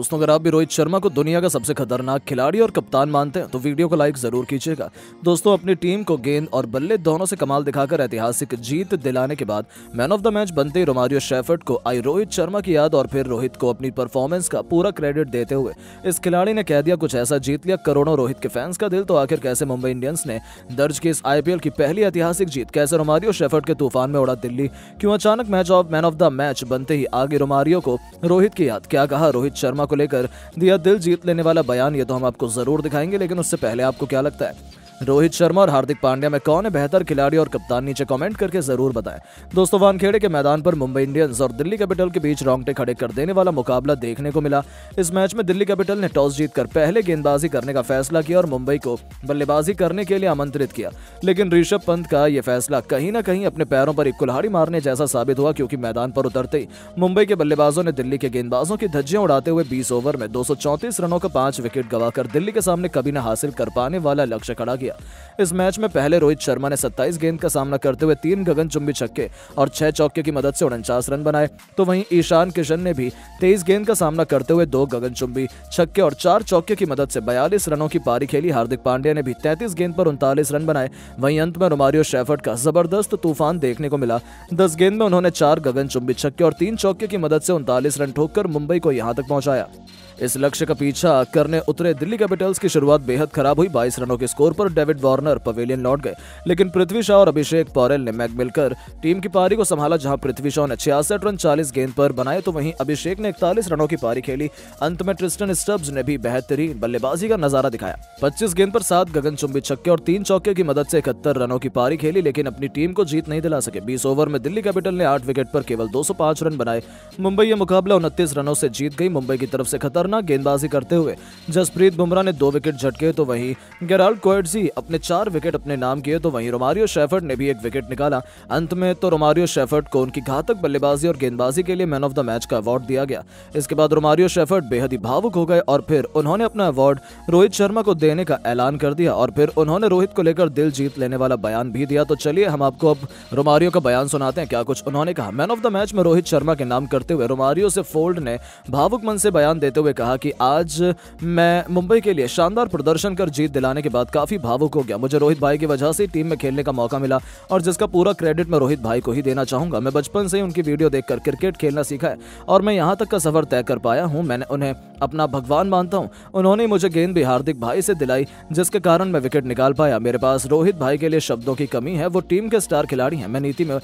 दोस्तों अगर आप भी रोहित शर्मा को दुनिया का सबसे खतरनाक खिलाड़ी और कप्तान मानते हैं तो वीडियो को लाइक जरूर कीजिएगा दोस्तों अपनी टीम को गेंद और बल्ले दोनों से कमाल दिखाकर ऐतिहासिक जीत दिलाने के बाद मैन ऑफ द मैच बनते ही रोमारियो शेफर्ट को आई रोहित शर्मा की याद और फिर रोहित को अपनी परफॉर्मेंस का पूरा क्रेडिट देते हुए इस खिलाड़ी ने कह दिया कुछ ऐसा जीत लिया करोड़ों रोहित के फैंस का दिल तो आखिर कैसे मुंबई इंडियंस ने दर्ज की इस आईपीएल की पहली ऐतिहासिक जीत कैसे रोमारियो शेफर्ट के तूफान में उड़ा दिल्ली क्यों अचानक match of man of the match बनते ही आगे रोमारियो को रोहित की याद क्या कहा रोहित शर्मा को लेकर दिया दिल जीत लेने वाला बयान ये तो हम आपको जरूर दिखाएंगे लेकिन उससे पहले आपको क्या लगता है रोहित शर्मा और हार्दिक पांड्या में कौन है बेहतर खिलाड़ी और कप्तान नीचे कमेंट करके जरूर बताएं दोस्तों वानखेड़े के मैदान पर मुंबई इंडियंस और दिल्ली कैपिटल के बीच रोंगटे खड़े कर देने वाला मुकाबला देखने को मिला इस मैच में दिल्ली कैपिटल ने टॉस जीतकर पहले गेंदबाजी करने का फैसला किया और मुंबई को बल्लेबाजी करने के लिए आमंत्रित किया लेकिन ऋषभ पंत का यह फैसला कहीं ना कहीं अपने पैरों पर एक कुल्हाड़ी मारने जैसा साबित हुआ क्योंकि मैदान पर उतरते ही मुंबई के बल्लेबाजों ने दिल्ली के गेंदबाजों की धज्जियां उड़ाते हुए बीस ओवर में दो रनों का पांच विकेट गवाकर दिल्ली के सामने कभी न हासिल कर पाने वाला लक्ष्य खड़ा किया दिया इस मैच में पहले रोहित शर्मा ने 27 गेंद का सामना करते हुए तीन गगन चुंबी छक्के और छह चौके की मदद से उनचास रन बनाए तो वहीं ईशान किशन ने भी तेईस गेंद का सामना करते हुए दो गगन चुंबी छक्के और चार चौके की मदद से बयालीस रनों की पारी खेली हार्दिक पांड्या ने भी तैंतीस गेंद पर उनतालीस रन बनाए वही अंत में रोमारियो शेफर्ट का जबरदस्त तूफान देखने को मिला दस गेंद में उन्होंने चार गगनचुंबी छक्के और तीन चौके की मदद से उनतालीस रन ठोककर मुंबई को यहाँ तक पहुंचाया इस लक्ष्य का पीछा करने उतरे दिल्ली कैपिटल्स की शुरुआत बेहद खराब हुई बाईस रनों के स्कोर पर डेविड वार्नर पवेलियन लौट गए लेकिन पृथ्वी शाह और अभिषेक पौरेल ने मैग मिलकर टीम की पारी को संभाला जहां पृथ्वी शाह ने छियासठ रन चालीस गेंद पर बनाए तो वहीं अभिषेक ने इकतालीस रनों की पारी खेली अंत में ट्रिस्टन स्टब्स ने भी बेहतरीन बल्लेबाजी का नजारा दिखाया पच्चीस गेंद पर सात गगन छक्के और तीन चौके की मदद से इकहत्तर रनों की पारी खेली लेकिन अपनी टीम को जीत नहीं दिला सके बीस ओवर में दिल्ली कैपिटल ने आठ विकेट पर केवल दो रन बनाए मुंबई ये मुकाबला उनतीस रनों से जीत गई मुंबई की तरफ से खतरनाक खतरनाक गेंदबाजी करते हुए जसप्रीत बुमराह ने दो विकेट झटके तो वहीं गेराल्ड कोएडजी अपने चार विकेट अपने नाम किए तो वहीं रोमारियो शेफर्ड ने भी एक विकेट निकाला अंत में तो रोमारियो शेफर्ड को उनकी घातक बल्लेबाजी और गेंदबाजी के लिए मैन ऑफ द मैच का अवार्ड दिया गया इसके बाद रोमारियो शेफर्ड बेहद ही भावुक हो गए और फिर उन्होंने अपना अवार्ड रोहित शर्मा को देने का ऐलान कर दिया और फिर उन्होंने रोहित को लेकर दिल जीत लेने वाला बयान भी दिया तो चलिए हम आपको अब रोमारियो का बयान सुनाते हैं क्या कुछ उन्होंने कहा मैन ऑफ द मैच में रोहित शर्मा के नाम करते हुए रोमारियो से फोल्ड ने भावुक मन से बयान देते हुए कहा कि आज मैं मुंबई के लिए शानदार प्रदर्शन कर जीत दिलाने के बाद काफ़ी भावुक हो गया मुझे रोहित भाई की वजह से टीम में खेलने का मौका मिला और जिसका पूरा क्रेडिट मैं रोहित भाई को ही देना चाहूंगा मैं बचपन से ही उनकी वीडियो देखकर क्रिकेट खेलना सीखा है और मैं यहाँ तक का सफर तय कर पाया हूँ मैंने उन्हें अपना भगवान मानता हूँ उन्होंने मुझे गेंद भी हार्दिक भाई से दिलाई जिसके कारण मैं विकेट निकाल पाया मेरे पास रोहित भाई के लिए शब्दों की कमी है वो टीम के स्टार खिलाड़ी हैं मैं नीति में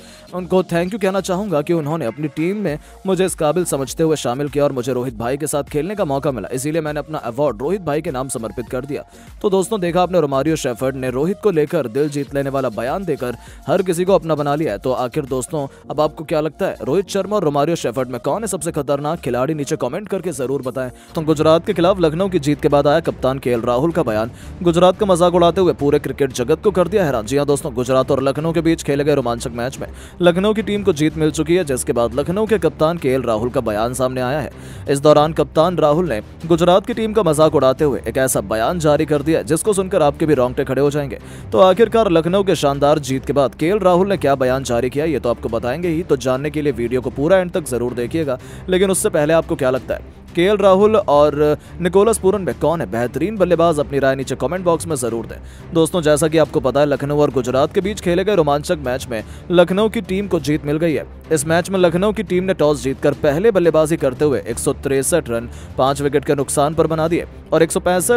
उनको थैंक यू कहना चाहूंगा कि उन्होंने अपनी टीम में मुझे इस काबिल समझते हुए शामिल किया और मुझे रोहित भाई के साथ खेलने का मौका मिला इसीलिए मैंने अपना अवार्ड रोहित भाई के नाम समर्पित कर दिया तो दोस्तों देखा आपने रोमारियो शेफर्ड ने रोहित को लेकर दिल जीत लेने वाला बयान देकर हर किसी को अपना बना लिया है तो आखिर दोस्तों अब आपको क्या लगता है रोहित शर्मा और रोमारियो शेफर्ड में कौन है सबसे खतरनाक खिलाड़ी नीचे कॉमेंट करके जरूर बताए तो गुजरात के खिलाफ लखनऊ की जीत के बाद आया कप्तान के राहुल का बयान गुजरात का मजाक उड़ाते हुए पूरे क्रिकेट जगत को कर दिया हैरान जी हाँ दोस्तों गुजरात और लखनऊ के बीच खेले गए रोमांचक मैच में लखनऊ की टीम को जीत मिल चुकी है जिसके बाद लखनऊ के कप्तान के राहुल का बयान सामने आया है इस दौरान कप्तान राहुल ने गुजरात की टीम का मजाक उड़ाते हुए एक ऐसा बयान जारी कर दिया जिसको सुनकर आपके भी रोंगटे खड़े हो जाएंगे तो आखिरकार लखनऊ के शानदार जीत के बाद के राहुल ने क्या बयान जारी किया ये तो आपको बताएंगे ही तो जानने के लिए वीडियो को पूरा एंड तक जरूर देखिएगा लेकिन उससे पहले आपको क्या लगता है के राहुल और निकोलस पूरन में कौन है बेहतरीन बल्लेबाज अपनी राय नीचे कॉमेंट बॉक्स में जरूर दें दोस्तों जैसा कि आपको पता है लखनऊ और गुजरात के बीच खेले गए रोमांचक मैच में लखनऊ की टीम को जीत मिल गई है इस मैच में लखनऊ की टीम ने टॉस जीतकर पहले बल्लेबाजी करते हुए एक रन पांच विकेट के नुकसान पर बना दिए और एक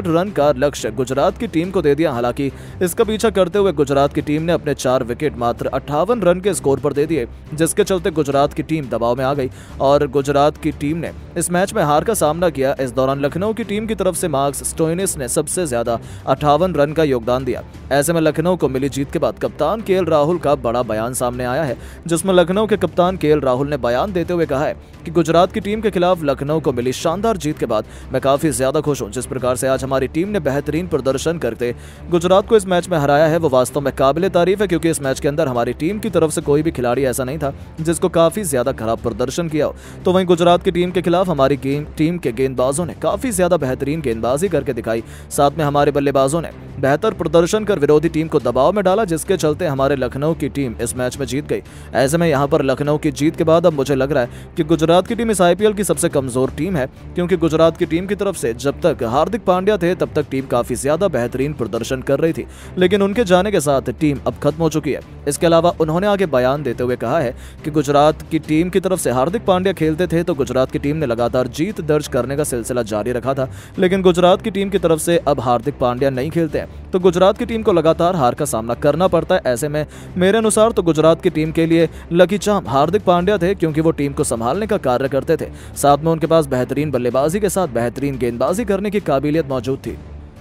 रन का लक्ष्य गुजरात की टीम को दे दिया हालांकि इसका पीछा करते हुए गुजरात की टीम ने अपने चार विकेट मात्र अट्ठावन रन के स्कोर पर दे दिए जिसके चलते गुजरात की टीम दबाव में आ गई और गुजरात की टीम ने इस मैच में हार का सामना किया इस दौरान लखनऊ की टीम की तरफ से मार्क्स स्टोइनिस ने सबसे ज्यादा अट्ठावन रन का योगदान दिया ऐसे में लखनऊ को मिली जीत के बाद कप्तान के राहुल का बड़ा बयान सामने आया है जिसमें लखनऊ के कप्तान के राहुल ने बयान देते हुए कहा है कि गुजरात की टीम के खिलाफ लखनऊ को मिली शानदार जीत के बाद मैं काफी ज्यादा खुश हूँ जिस प्रकार से आज हमारी टीम ने बेहतरीन प्रदर्शन करते गुजरात को इस मैच में हराया है वो वास्तव में काबिल तारीफ है क्योंकि इस मैच के अंदर हमारी टीम की तरफ से कोई भी खिलाड़ी ऐसा नहीं था जिसको काफी ज्यादा खराब प्रदर्शन किया तो वहीं गुजरात की टीम के खिलाफ हमारी टीम के गेंदबाजों ने काफी ज्यादा बेहतरीन गेंदबाजी करके दिखाई साथ में हमारे बल्लेबाजों ने बेहतर प्रदर्शन कर विरोधी टीम को दबाव में डाला जिसके चलते हमारे लखनऊ की टीम इस मैच में जीत गई ऐसे में यहाँ पर लखनऊ की जीत के बाद अब मुझे लग रहा है कि गुजरात की टीम इस आईपीएल की सबसे कमजोर टीम है क्योंकि गुजरात की टीम की तरफ से जब तक हार्दिक पांड्या थे तब तक टीम काफी ज्यादा बेहतरीन प्रदर्शन कर रही थी लेकिन उनके जाने के साथ टीम अब खत्म हो चुकी है इसके अलावा उन्होंने आगे बयान देते हुए कहा है कि गुजरात की टीम की तरफ से हार्दिक पांड्या खेलते थे तो गुजरात की टीम ने लगातार जीत दर्ज करने का सिलसिला जारी रखा था लेकिन गुजरात की टीम की तरफ से अब हार्दिक पांड्या नहीं खेलते तो गुजरात की टीम को लगातार हार का सामना करना पड़ता है ऐसे में मेरे अनुसार तो गुजरात की टीम के लिए लकी चाम हार्दिक पांड्या थे क्योंकि वो टीम को संभालने का कार्य करते थे साथ में उनके पास बेहतरीन बल्लेबाजी के साथ बेहतरीन गेंदबाजी करने की काबिलियत मौजूद थी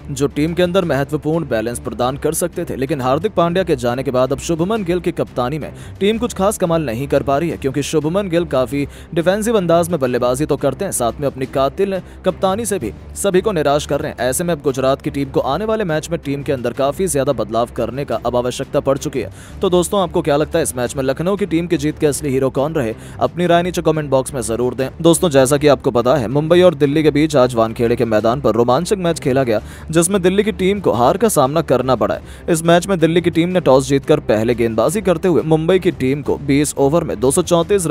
जो टीम के अंदर महत्वपूर्ण बैलेंस प्रदान कर सकते थे लेकिन हार्दिक पांड्या के जाने के बाद अब शुभमन गिल की कप्तानी में टीम कुछ खास कमाल नहीं कर पा रही है क्योंकि शुभमन गिल काफी डिफेंसिव अंदाज में बल्लेबाजी तो करते हैं साथ में अपनी कातिल कप्तानी से भी सभी को निराश कर रहे हैं ऐसे में अब गुजरात की टीम को आने वाले मैच में टीम के अंदर काफी ज्यादा बदलाव करने का अब आवश्यकता पड़ चुकी है तो दोस्तों आपको क्या लगता है इस मैच में लखनऊ की टीम की जीत के असली हीरो कौन रहे अपनी राय नीचे कॉमेंट बॉक्स में जरूर दें दोस्तों जैसा की आपको पता है मुंबई और दिल्ली के बीच आज वानखेड़े के मैदान पर रोमांचक मैच खेला गया जिसमें दिल्ली की टीम को हार का सामना करना पड़ा इस मैच में दिल्ली की टीम ने टॉस जीतकर पहले गेंदबाजी करते हुए मुंबई की टीम को 20 ओवर में दो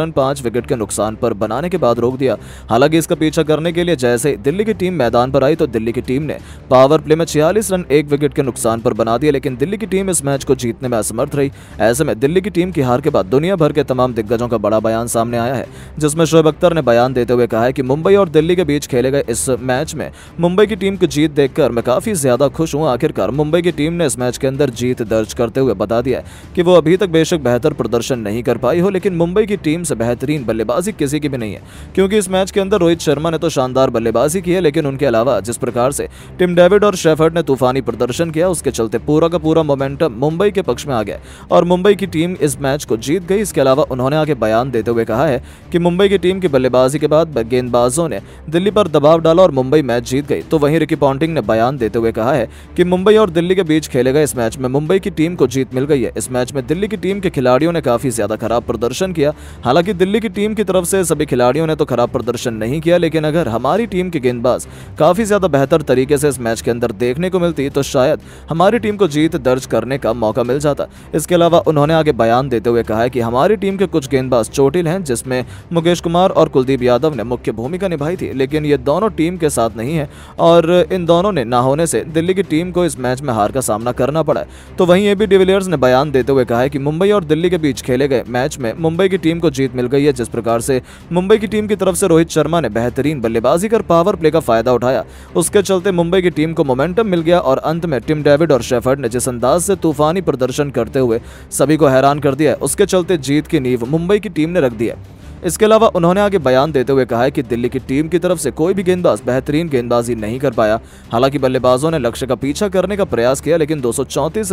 रन पांच विकेट के नुकसान पर बनाने के बाद रोक दिया हालांकि इसका पीछा करने के लिए जैसे दिल्ली की टीम मैदान पर आई तो दिल्ली की टीम ने पावर प्ले में छियालीस रन एक विकेट के नुकसान पर बना दिया लेकिन दिल्ली की टीम इस मैच को जीतने में असमर्थ रही ऐसे में दिल्ली की टीम की हार के बाद दुनिया भर के तमाम दिग्गजों का बड़ा बयान सामने आया है जिसमें शोएब अख्तर ने बयान देते हुए कहा है कि मुंबई और दिल्ली के बीच खेले गए इस मैच में मुंबई की टीम को जीत देखकर मैं काफी ज्यादा खुश हूँ आखिरकार मुंबई की टीम ने इस मैच के अंदर जीत दर्ज करते हुए बता दिया कि वो अभी तक बेशक बेहतर प्रदर्शन नहीं कर पाई हो लेकिन मुंबई की टीम से बेहतरीन बल्लेबाजी किसी की भी नहीं है क्योंकि इस मैच के अंदर रोहित शर्मा ने तो शानदार बल्लेबाजी की है लेकिन उनके अलावा जिस प्रकार से टिम डेविड और शेफर्ड ने तूफानी प्रदर्शन किया उसके चलते पूरा का पूरा मोमेंटम मुंबई के पक्ष में आ गया और मुंबई की टीम इस मैच को जीत गई इसके अलावा उन्होंने आगे बयान देते हुए कहा है कि मुंबई की टीम की बल्लेबाजी के बाद गेंदबाजों ने दिल्ली पर दबाव डाला और मुंबई मैच जीत गई तो वहीं रिकी पॉन्टिंग ने बयान देते हुए कहा है कि मुंबई और दिल्ली के बीच खेले गए इस मैच में मुंबई की टीम को जीत मिल गई है इस मैच में दिल्ली की टीम के खिलाड़ियों ने काफी ज्यादा खराब प्रदर्शन किया हालांकि दिल्ली की टीम की तरफ से सभी खिलाड़ियों ने तो खराब प्रदर्शन नहीं किया लेकिन अगर हमारी टीम के गेंदबाज काफी ज्यादा बेहतर तरीके से इस मैच के अंदर देखने को मिलती तो शायद हमारी टीम को जीत दर्ज करने का मौका मिल जाता इसके अलावा उन्होंने आगे बयान देते हुए कहा है कि हमारी टीम के कुछ गेंदबाज चोटिल हैं जिसमें मुकेश कुमार और कुलदीप यादव ने मुख्य भूमिका निभाई थी लेकिन ये दोनों टीम के साथ नहीं है और इन दोनों ने ना होने से दिल्ली की टीम को इस मैच में हार का सामना करना पड़ा तो वहीं ए बी डिविलियर्स ने बयान देते हुए कहा है कि मुंबई और दिल्ली के बीच खेले गए मैच में मुंबई की टीम को जीत मिल गई है जिस प्रकार से मुंबई की टीम की तरफ से रोहित शर्मा ने बेहतरीन बल्लेबाजी कर पावर प्ले का फायदा उठाया उसके चलते मुंबई की टीम को मोमेंटम मिल गया और अंत में टिम डेविड और शेफर्ड ने जिस अंदाज से तूफानी प्रदर्शन करते हुए सभी को हैरान कर दिया उसके चलते जीत की नींव मुंबई की टीम ने रख दिया है इसके अलावा उन्होंने आगे बयान देते हुए कहा है कि दिल्ली की टीम की तरफ से कोई भी गेंदबाज बेहतरीन गेंदबाजी नहीं कर पाया हालांकि बल्लेबाजों ने लक्ष्य का पीछा करने का प्रयास किया लेकिन दो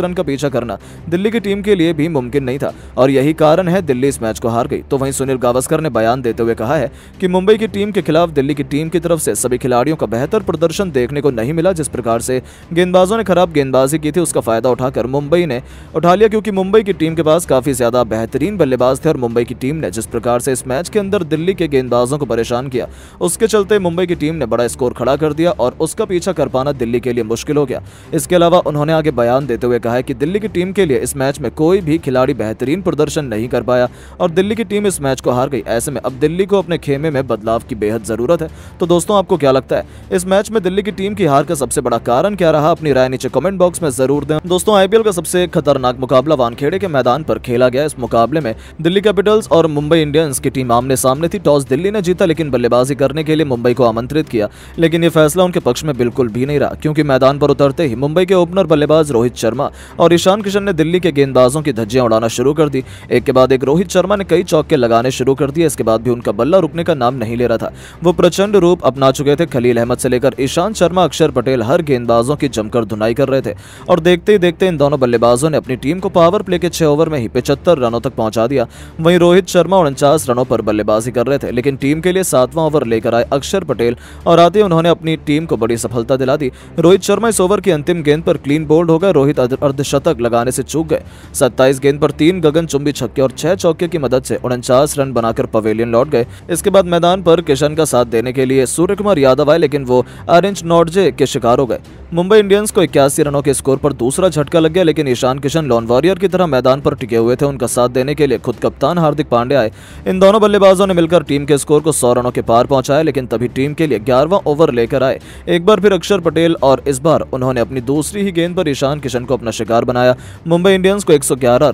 रन का पीछा करना दिल्ली की टीम के लिए भी मुमकिन नहीं था और यही कारण है दिल्ली इस मैच को हार गई तो वहीं सुनील गावस्कर ने बयान देते हुए कहा है कि मुंबई की टीम के खिलाफ दिल्ली की टीम की तरफ से सभी खिलाड़ियों का बेहतर प्रदर्शन देखने को नहीं मिला जिस प्रकार से गेंदबाजों ने खराब गेंदबाजी की थी उसका फायदा उठाकर मुंबई ने उठा लिया क्योंकि मुंबई की टीम के पास काफी ज्यादा बेहतरीन बल्लेबाज थे और मुंबई की टीम ने जिस प्रकार से इस मैच मैच के अंदर दिल्ली के गेंदबाजों को परेशान किया उसके चलते मुंबई की टीम ने बड़ा स्कोर खड़ा कर दिया और उसका पीछा कर पाना दिल्ली के लिए मुश्किल हो गया इसके अलावा उन्होंने आगे बयान देते हुए कहा कि दिल्ली की टीम के लिए इस मैच में कोई भी खिलाड़ी बेहतरीन प्रदर्शन नहीं कर पाया और दिल्ली की टीम इस मैच को हार गई ऐसे में अब दिल्ली को अपने खेमे में बदलाव की बेहद जरूरत है तो दोस्तों आपको क्या लगता है इस मैच में दिल्ली की टीम की हार का सबसे बड़ा कारण क्या रहा अपनी राय नीचे कमेंट बॉक्स में जरूर दें दोस्तों आईपीएल का सबसे खतरनाक मुकाबला वानखेड़े के मैदान पर खेला गया इस मुकाबले में दिल्ली कैपिटल्स और मुंबई इंडियंस की टीम टीम आमने सामने थी टॉस दिल्ली ने जीता लेकिन बल्लेबाजी करने के लिए मुंबई को आमंत्रित किया लेकिन यह फैसला उनके पक्ष में बिल्कुल भी नहीं रहा क्योंकि मैदान पर उतरते ही मुंबई के ओपनर बल्लेबाज रोहित शर्मा और ईशान किशन ने दिल्ली के गेंदबाजों की धज्जियां उड़ाना शुरू कर दी एक के बाद एक रोहित शर्मा ने कई चौके लगाने शुरू कर दिए इसके बाद भी उनका बल्ला रुकने का नाम नहीं ले रहा था वो प्रचंड रूप अपना चुके थे खलील अहमद से लेकर ईशान शर्मा अक्षर पटेल हर गेंदबाजों की जमकर धुनाई कर रहे थे और देखते ही देखते इन दोनों बल्लेबाजों ने अपनी टीम को पावर प्ले के छह ओवर में ही पिछहत्तर रनों तक पहुंचा दिया वहीं रोहित शर्मा उनचास रनों पर पर बल्लेबाजी कर रहे थे लेकिन टीम के लिए सातवां ओवर लेकर आए अक्षर पटेल और आते उन्होंने अपनी टीम को बड़ी सफलता दिला दी रोहित शर्मा इस ओवर की अंतिम गेंद पर क्लीन बोल्ड हो गए रोहित अर्धशतक लगाने से चूक गए सत्ताईस गेंद पर तीन गगन चुंबी छक्के और छह चौके की मदद से उनचास रन बनाकर पवेलियन लौट गए इसके बाद मैदान पर किशन का साथ देने के लिए सूर्य यादव आए लेकिन वो अरेंज नॉर्जे के शिकार हो गए मुंबई इंडियंस को इक्यासी रनों के स्कोर पर दूसरा झटका लग गया लेकिन ईशान किशन लॉन वॉरियर की तरह मैदान पर टिके हुए थे उनका साथ देने के लिए खुद कप्तान हार्दिक पांडे आए इन दोनों बल्लेबाजों ने मिलकर टीम के स्कोर को सौ रनों के पार पहुंचाया लेकिन तभी टीम के लिए ग्यारहवां ओवर लेकर आए एक बार फिर अक्षर पटेल और इस बार उन्होंने अपनी दूसरी ही गेंद पर ईशान किशन को अपना शिकार बनाया मुंबई इंडियंस को एक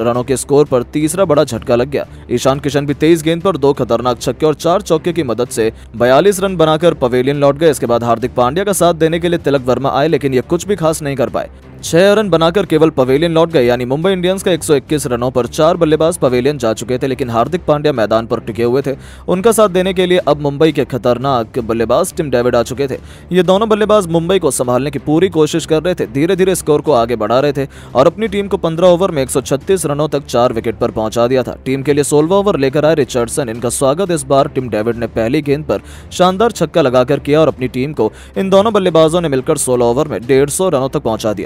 रनों के स्कोर पर तीसरा बड़ा झटका लग गया ईशान किशन भी तेईस गेंद पर दो खतरनाक छक्के और चार चौके की मदद से बयालीस रन बनाकर पवेलियन लौट गए इसके बाद हार्दिक पांड्या का साथ देने के लिए तिलक वर्मा आए लेकिन ये कुछ भी खास नहीं कर पाए छह रन बनाकर केवल पवेलियन लौट गए यानी मुंबई इंडियंस का 121 रनों पर चार बल्लेबाज पवेलियन जा चुके थे लेकिन हार्दिक पांड्या मैदान पर टिके हुए थे उनका साथ देने के लिए अब मुंबई के खतरनाक बल्लेबाज टिम डेविड आ चुके थे ये दोनों बल्लेबाज मुंबई को संभालने की पूरी कोशिश कर रहे थे धीरे धीरे स्कोर को आगे बढ़ा रहे थे और अपनी टीम को पंद्रह ओवर में एक रनों तक चार विकेट पर पहुंचा दिया था टीम के लिए सोलवा ओवर लेकर आए रिचर्डसन इनका स्वागत इस बार टिम डेविड ने पहली गेंद पर शानदार छक्का लगाकर किया और अपनी टीम को इन दोनों बल्लेबाजों ने मिलकर सोलह ओवर में डेढ़ रनों तक पहुंचा दिया